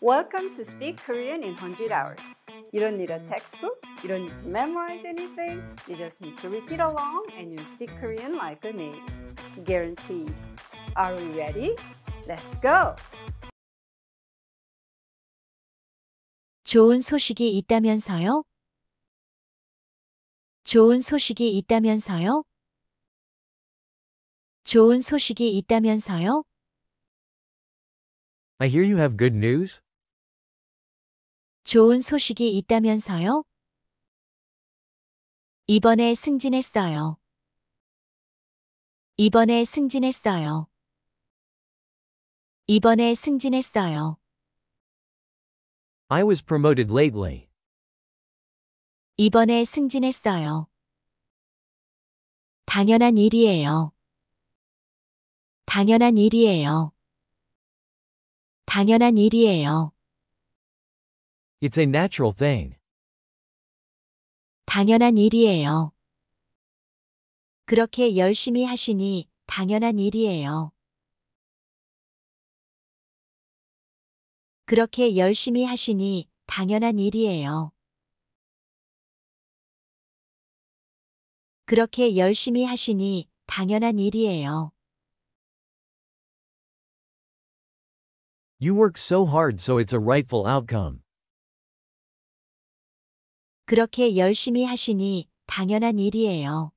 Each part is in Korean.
Welcome to Speak Korean in 100 Hours. You don't need a textbook, you don't need to memorize anything, you just need to repeat along and you speak Korean like a native. Guaranteed. Are we ready? Let's go! 좋은 소식이 있다면서요? 좋은 소식이 있다면서요? 좋은 소식이 있다면서요? I hear you have good news? 좋은 소식이 있다면서요? 이번에 승진했어요. 이번에 승진했어요. 이번에 승진했어요. I was promoted lately. 이번에 승진했어요. 당연한 일이에요. 당연한 일이에요. 당연한 일이에요. It's a natural thing. 당연한 일이에요. 그렇게 열심히 하시니 당연한 일이에요. 그렇게 열심히 하시니 당연한 일이에요. 그렇게 열심히 하시니 당연한 일이에요. You work so hard so it's a rightful outcome. 그렇게 열심히 하시니 당연한 일이에요.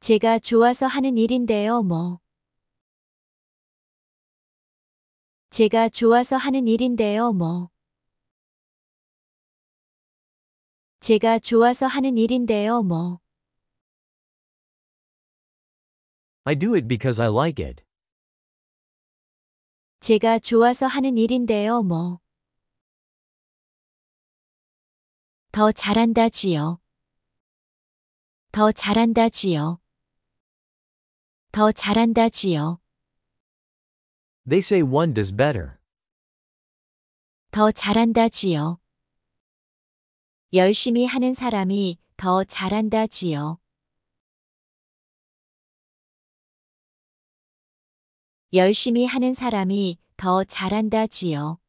제가 좋아서 하는 일인데요, 뭐. 제가 좋아서 하는 일인데요, 뭐. 제가 좋아서 하는 일인데요, 뭐. I do it because I like it. 제가 좋아서 하는 일인데요, 뭐. 더 잘한다지요. 더 잘한다지요. 더 잘한다지요. They say one does better. 더 잘한다지요. 열심히 하는 사람이 더 잘한다지요. 열심히 하는 사람이 더 잘한다지요.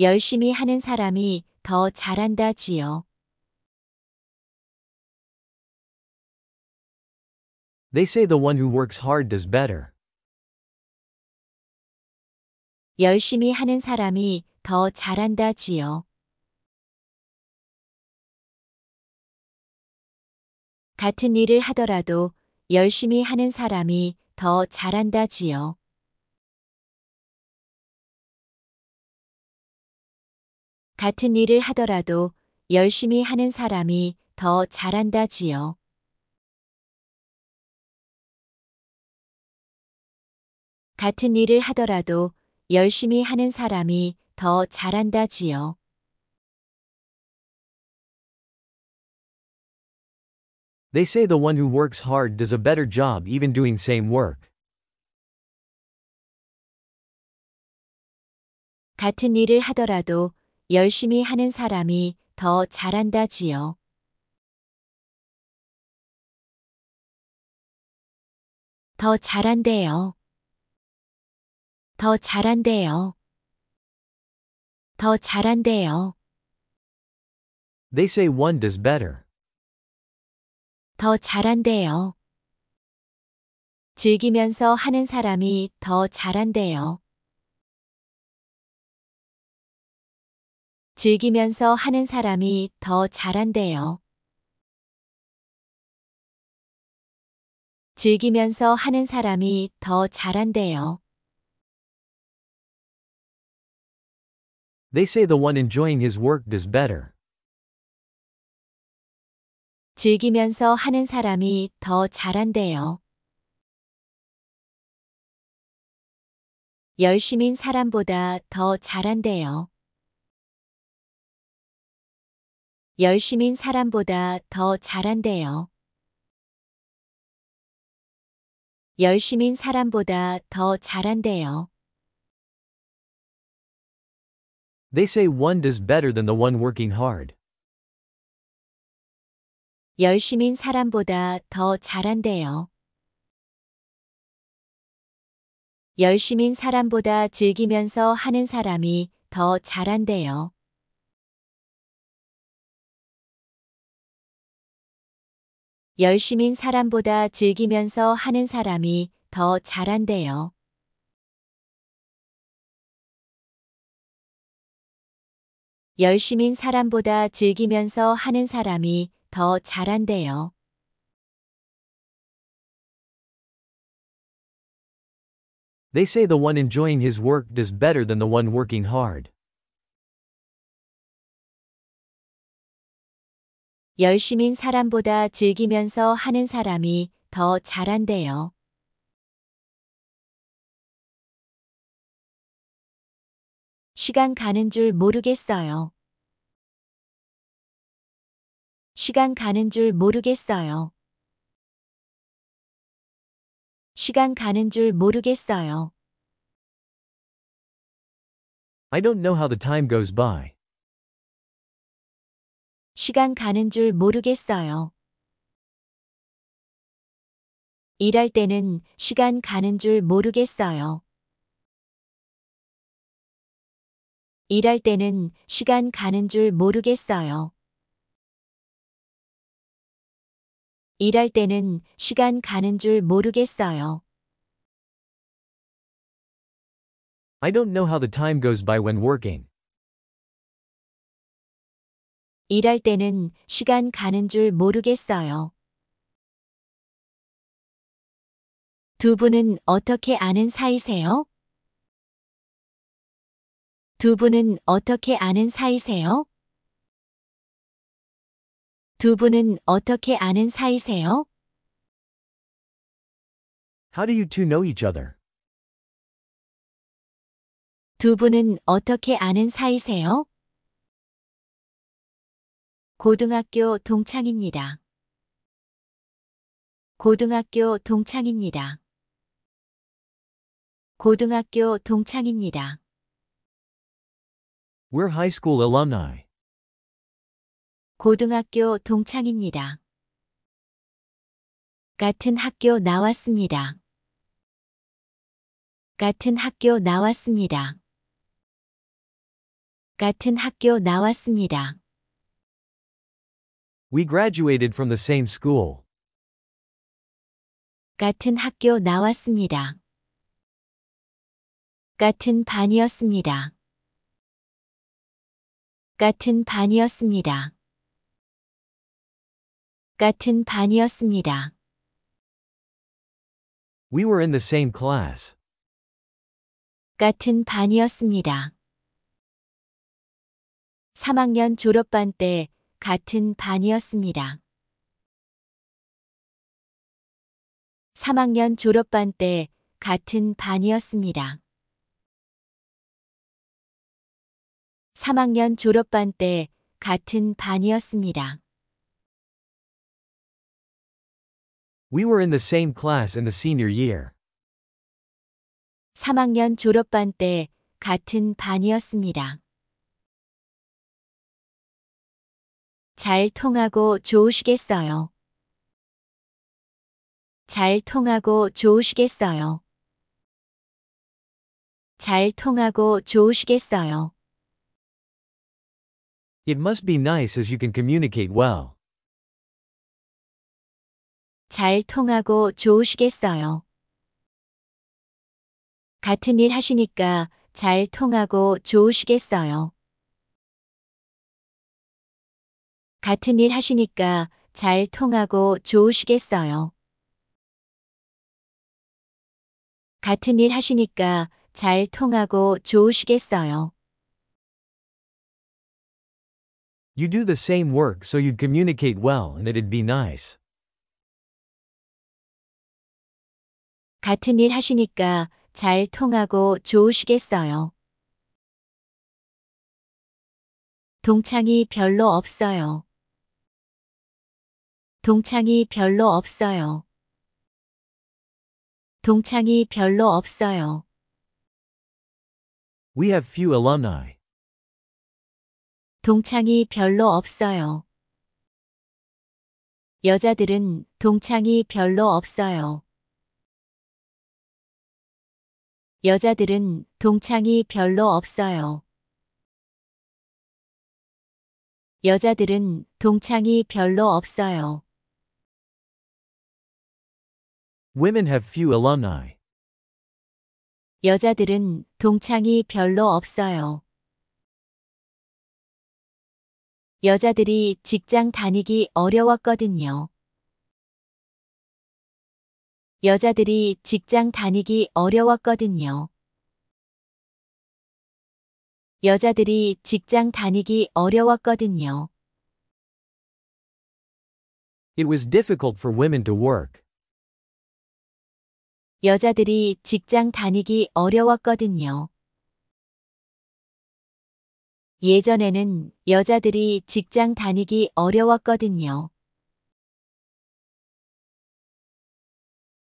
열심히 하는 사람이 더 잘한다 지요. They say the one who works hard does better. 열심히 하는 사람이 더 잘한다 지요. 같은 일을 하더라도 열심히 하는 사람이 더 잘한다 지요. 같은 일을 하더라도 열심히 하는 사람이 더 잘한다지요. 같은 일을 하더라도 열심히 하는 사람이 더 잘한다지요. They say the one who works hard does a better job even doing same work. 같은 일을 하더라도 열심히 하는 사람이 더 잘한다지요. 더 잘한대요. 더 잘한대요. 더 잘한대요. They say one does better. 더 잘한대요. 즐기면서 하는 사람이 더 잘한대요. 즐기면서 하는 사람이 더 잘한대요. 즐기면서 하는 사람이 더 잘한대요. They say the one enjoying his work does better. 즐기면서 하는 사람이 더 잘한대요. 열심인 사람보다 더 잘한대요. 열심인 사람보다 더 잘한대요. 열심인 사람보다 더 잘한대요. They say one does better than the one working hard. 열심인 사람보다 더 잘한대요. 열심인 사람보다 즐기면서 하는 사람이 더 잘한대요. 열심인 사람보다 즐기면서 하는 사람이 더 잘한대요. 열심인 사람보다 즐기면서 하는 사람이 더 잘한대요. They say the one enjoying his work does better than the one working hard. 열심인 사람보다 즐기면서 하는 사람이 더 잘한대요. 시간 가는 줄 모르겠어요. 시간 가는 줄 모르겠어요. 시간 가는 줄 모르겠어요. I don't know how the time goes by. 시간 가는 줄 모르겠어요. 일할 때는 시간 가는 줄 모르겠어요. 일할 때는 시간 가는 줄 모르겠어요. 일할 때는 시간 가는 줄 모르겠어요. I don't know how the time goes by when working. 일할 때는 시간 가는 줄 모르겠어요. 두 분은 어떻게 아는 사이세요? 두 분은 어떻게 아는 사이세요? 두 분은 어떻게 아는 사이세요? How do you two know each other? 두 분은 어떻게 아는 사이세요? 고등학교 동창입니다. 고등학교 동창입니다. 고등학교 동창입니다. We're high school alumni. 고등학교 동창입니다. 같은 학교 나왔습니다. 같은 학교 나왔습니다. 같은 학교 나왔습니다. We graduated from the same school. 같은 학교 나왔습니다. 같은 반이었습니다. 같은 반이었습니다. 같은 반이었습니다. We were in the same class. 같은 반이었습니다. 3학년 졸업반 때 같은 반이었습니다. 3학년 졸업반 때 같은 반이었습니다. 3학년 졸업반 때 같은 반이었습니다. We were in the same class in the senior year. 3학년 졸업반 때 같은 반이었습니다. 잘 통하고 좋으시겠어요. 잘 통하고 좋으시겠어요. 잘 통하고 좋으시겠어요. It must be nice as you can communicate well. 잘 통하고 좋으시겠어요. 같은 일 하시니까 잘 통하고 좋으시겠어요. 같은 일 하시니까 잘 통하고 좋으시겠어요. 같은 일 하시니까 잘 통하고 좋으시겠어요. You do the same work so you'd communicate well and it'd be nice. 같은 일 하시니까 잘 통하고 좋으시겠어요. 동창이 별로 없어요. 동창이 별로 없어요. 동창이 별로 없어요. We have few alumni. 동창이 별로 없어요. 여자들은 동창이 별로 없어요. 여자들은 동창이 별로 없어요. 여자들은 동창이 별로 없어요. Women have few alumni. 여자들은 동창이 별로 없어요. 여자들이 직장 다니기 어려웠거든요. 여자들이 직장 다니기 어려웠거든요. 여자들이 직장 다니기 어려웠거든요. It was difficult for women to work. 여자들이 직장 다니기 어려웠거든요. 예전에는 여자들이 직장 다니기 어려웠거든요.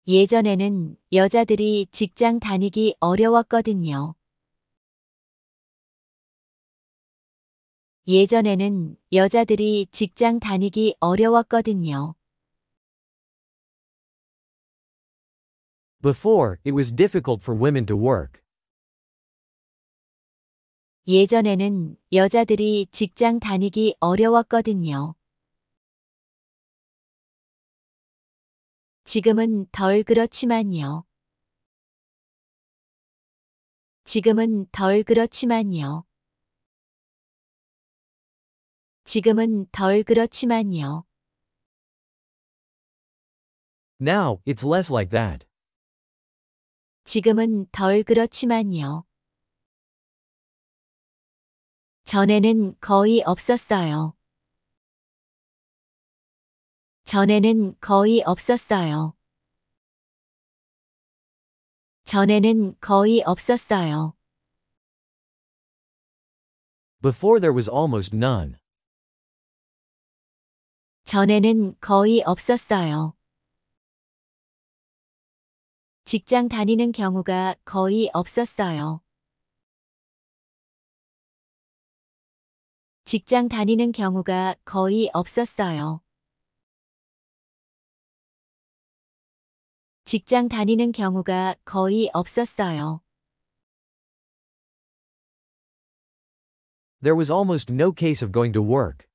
예전에는 여자들이 직장 다니기 어려웠거든요. 예전에는 여자들이 직장 다니기 어려웠거든요. Before, it was difficult for women to work. 예전에는 여자들이 직장 다니기 어려웠거든요. 지금은 덜 그렇지만요. 지금은 덜 그렇지만요. 지금은 덜 그렇지만요. Now, it's less like that. 지금은 덜 그렇지만요. 전에는 거의 없었어요. 전에는 거의 없었어요. 전에는 거의 없었어요. Before there was almost none. 전에는 거의 없었어요. 직장 다니는 경우가 거의 없었어요. 직장 다니는 경우가 거의 없었어요. 직장 다니는 경우가 거의 없었어요. There was almost no case of going to work.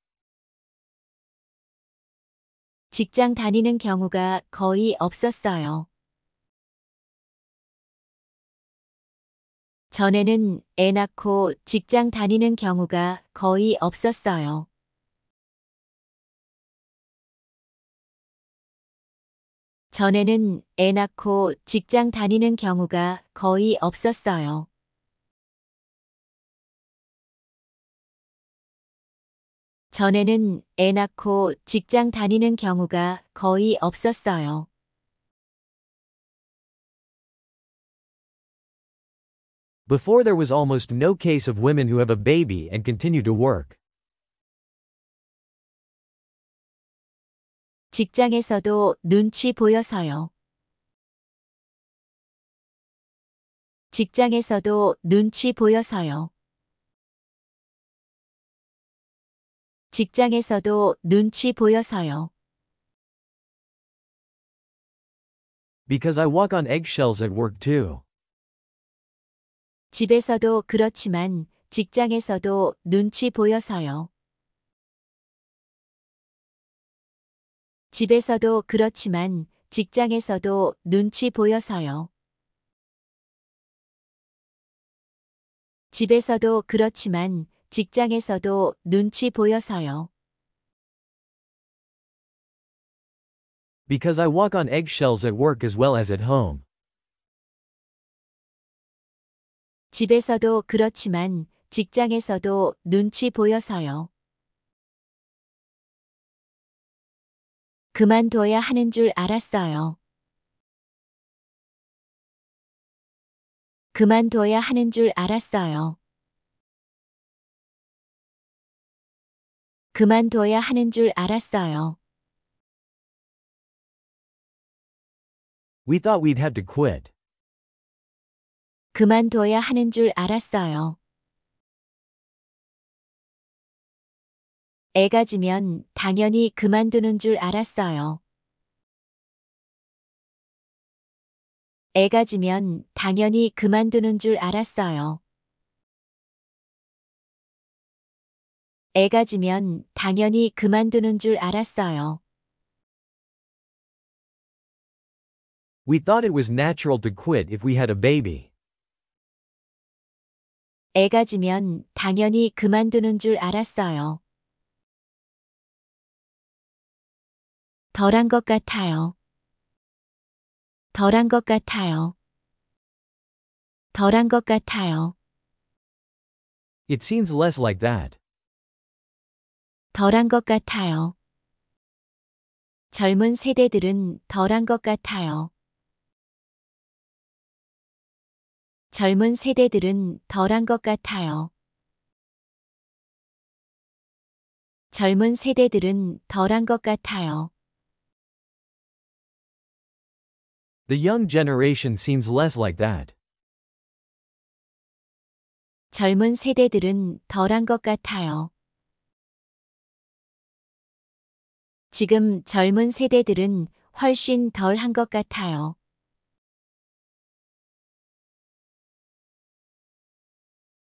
직장 다니는 경우가 거의 없었어요. 전에는 애 낳고 직장 다니는 경우가 거의 없었어요. 전에는 애 낳고 직장 다니는 경우가 거의 없었어요. 전에는 애 낳고 직장 다니는 경우가 거의 없었어요. Before there was almost no case of women who have a baby and continue to work. 직장에서도 눈치 보여서요. 직장에서도 눈치 보여서요. 직장에서도 눈치 보여서요. Because I walk on eggshells at work too. 집에서도 그렇지만 직장에서도 눈치 보여서요. 집에서도 그렇지만 직장에서도 눈치 보여서요. 집에서도 그렇지만 직장에서도 눈치 보여서요. Because I walk on eggshells at work as well as at home. 집에서도 그렇지만 직장에서도 눈치 보여서요. 그만둬야 하는 줄 알았어요. 그만둬야 하는 줄 알았어요. 그만둬야 하는 줄 알았어요. We thought we'd had to quit. 그만둬야 하는 줄 알았어요. 애가 지면 당연히 그만두는 줄 알았어요. 애가 지면 당연히 그만두는 줄 알았어요. 애가 지면 당연히 그만두는 줄 알았어요. We thought it was natural to quit if we had a baby. 애가 지면 당연히 그만두는 줄 알았어요. 덜한 것 같아요. 덜한 것 같아요. 덜한 것 같아요. It seems less like that. 덜한 것 같아요. 젊은 세대들은 덜한 것 같아요. 젊은 세대들은 덜한 것 같아요. 젊은 세대들은 덜한 것 같아요. The young generation seems less like that. 젊은 세대들은 덜한 것 같아요. 지금 젊은 세대들은 훨씬 덜한 것 같아요.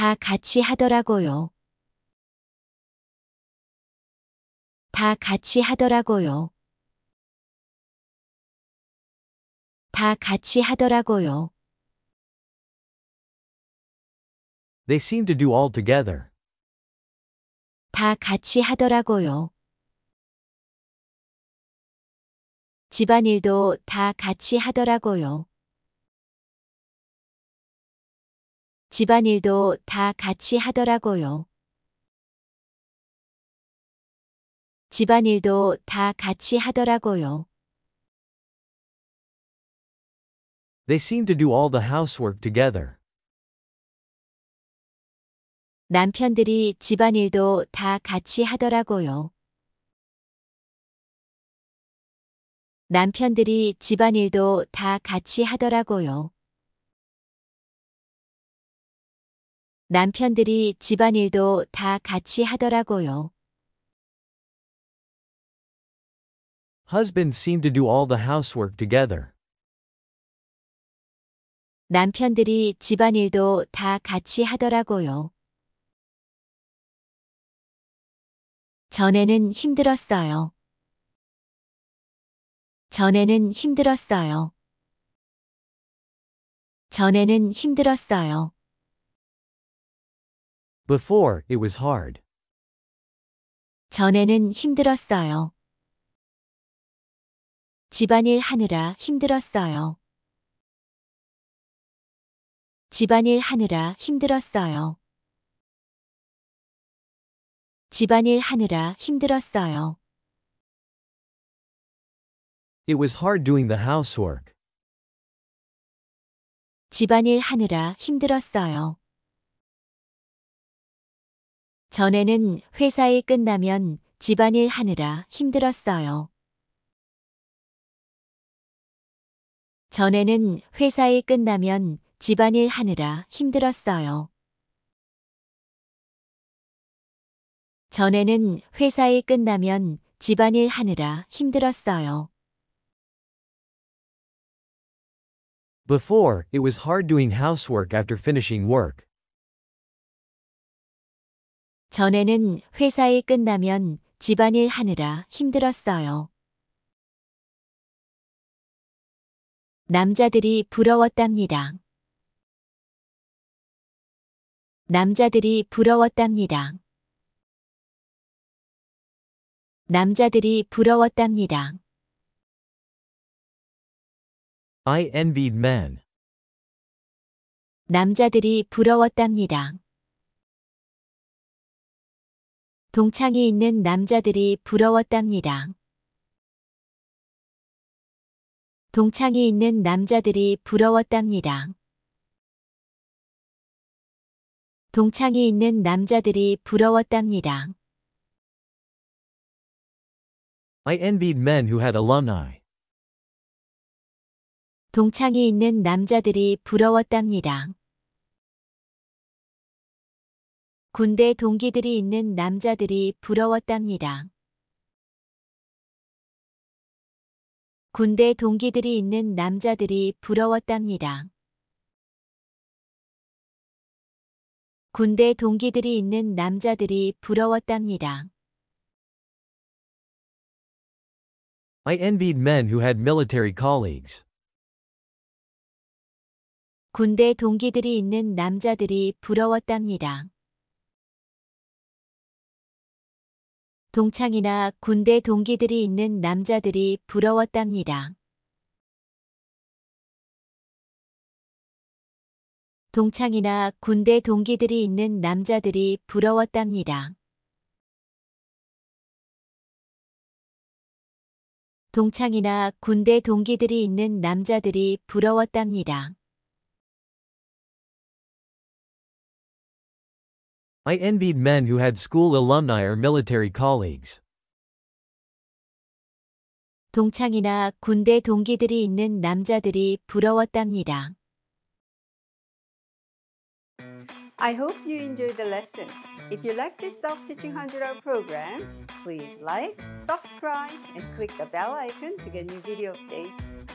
다 같이 하더라고요. 다 같이 하더라고요. 다 같이 하더라고요. They seem to do all together. 다 같이 하더라고요. 집안일도 다 같이 하더라고요. 집안일도 다 같이 하더라고요. 집안일도 다 같이 하더라고요. They seem to do all the housework together. 남편들이 집안일도 다 같이 하더라고요. 남편들이 집안일도 다 같이 하더라고요. 남편들이 집안일도 다 같이 하더라고요. Husbands seem to do all the housework together. 남편들이 집안일도 다 같이 하더라고요. 전에는 힘들었어요. 전에는 힘들었어요. 전에는 힘들었어요. Before, it was hard. 전에는 힘들었어요. 집안일 하느라 힘들었어요. 집안일 하느라 힘들었어요. 집안일 하느라 힘들었어요. It was hard doing the housework. 집안일 하느라 힘들었어요. 전에는 회사일 끝나면 집안일 하느라 힘들었어요. 전에는 회사일 끝나면 집안일 하느라 힘들었어요. 전에는 회사일 끝나면 집안일 하느라 힘들었어요. Before, it was hard doing housework after finishing work. 전에는 회사일 끝나면 집안일 하느라 힘들었어요. 남자들이 부러웠답니다. 남자들이 부러웠답니다. 남자들이 부러웠답니다. I envied men. 남자들이 부러웠답니다. 동창이 있는 남자들이 부러웠답니다. 동창이 있는 남자들이 부러웠답니다. 동창이 있는 남자들이 부러웠답니다. I envied men who had alumni. 동창이 있는 남자들이 부러웠답니다. 군대 동기들이 있는 남자들이 부러웠답니다. 군대 동기들이 있는 남자들이 부러웠답니다. 군대 동기들이 있는 남자들이 부러웠답니다. I envied men who had military colleagues. 군대 동기들이 있는 남자들이 부러웠답니다. 동창이나 군대 동기들이 있는 남자들이 부러웠답니다. 동창이나 군대 동기들이 있는 남자들이 부러웠답니다. 동창이나 군대 동기들이 있는 남자들이 부러웠답니다. I envied men who had school alumni or military colleagues. 동창이나 군대 동기들이 있는 남자들이 부러웠답니다. I hope you enjoyed the lesson. If you like this self-teaching 100-hour program, please like, subscribe, and click the bell icon to get new video updates.